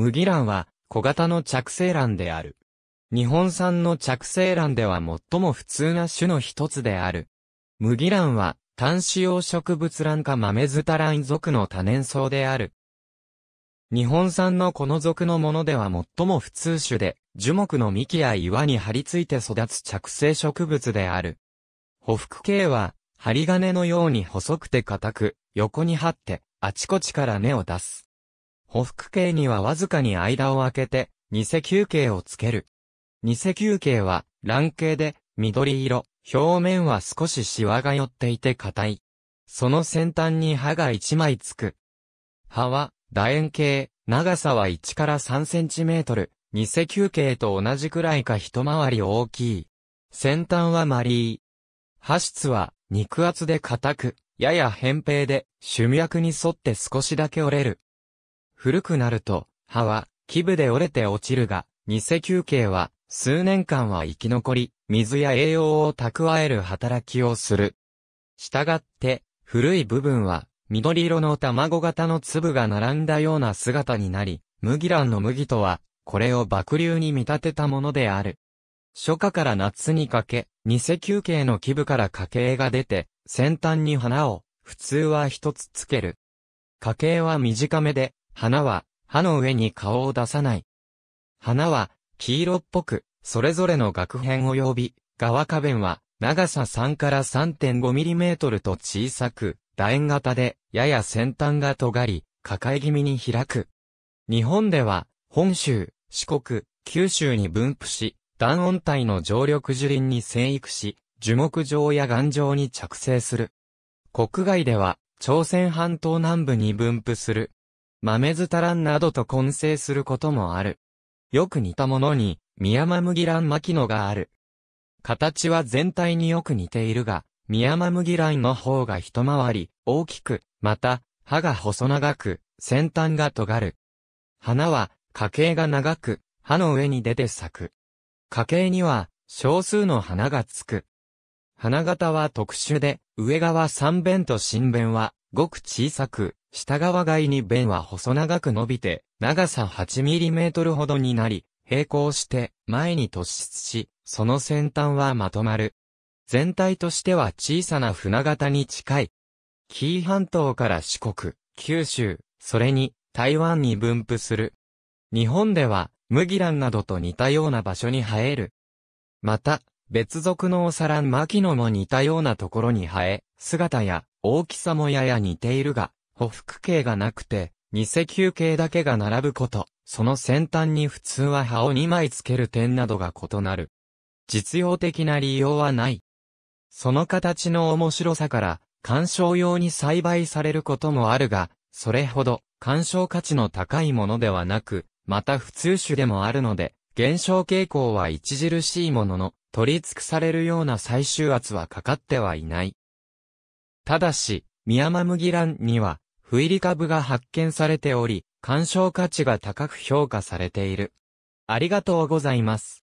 麦卵は小型の着生卵である。日本産の着生卵では最も普通な種の一つである。麦卵は単子用植物卵か豆ズタ卵属の多年草である。日本産のこの属のものでは最も普通種で、樹木の幹や岩に張り付いて育つ着生植物である。ほふく系は、針金のように細くて硬く、横に張って、あちこちから根を出す。ほふ形にはわずかに間を空けて、偽球形をつける。偽球形は、卵形で、緑色、表面は少しシワが寄っていて硬い。その先端に歯が一枚つく。歯は、楕円形、長さは1から3センチメートル、偽球形と同じくらいか一回り大きい。先端はマリー。歯質は、肉厚で硬く、やや扁平で、種脈に沿って少しだけ折れる。古くなると、歯は、基部で折れて落ちるが、偽球形は、数年間は生き残り、水や栄養を蓄える働きをする。したがって、古い部分は、緑色の卵型の粒が並んだような姿になり、麦卵の麦とは、これを爆流に見立てたものである。初夏から夏にかけ、偽球形の基部から家系が出て、先端に花を、普通は一つつける。家系は短めで、花は、歯の上に顔を出さない。花は、黄色っぽく、それぞれの額編及び、側花弁は、長さ3から3.5ミリメートルと小さく、楕円型で、やや先端が尖り、抱え気味に開く。日本では、本州、四国、九州に分布し、断温帯の常緑樹林に生育し、樹木状や岩状に着生する。国外では、朝鮮半島南部に分布する豆酢タランなどと混成することもある。よく似たものに、ミヤマムギラン巻きのがある。形は全体によく似ているが、ミヤマムギランの方が一回り、大きく、また、葉が細長く、先端が尖る。花は、花茎が長く、葉の上に出て咲く。花茎には、少数の花がつく。花形は特殊で、上側三弁と新弁は、ごく小さく、下側外に弁は細長く伸びて、長さ8トルほどになり、平行して前に突出し、その先端はまとまる。全体としては小さな船型に近い。紀伊半島から四国、九州、それに台湾に分布する。日本では、麦蘭などと似たような場所に生える。また、別属のお皿ランマキノも似たようなところに生え、姿や大きさもやや似ているが、ほふ形がなくて、偽球形だけが並ぶこと、その先端に普通は葉を2枚つける点などが異なる。実用的な利用はない。その形の面白さから、観賞用に栽培されることもあるが、それほど鑑賞価値の高いものではなく、また普通種でもあるので、減少傾向は著しいものの、取り尽くされるような最終圧はかかってはいない。ただし、ミヤマムギランには、不入り株が発見されており、鑑賞価値が高く評価されている。ありがとうございます。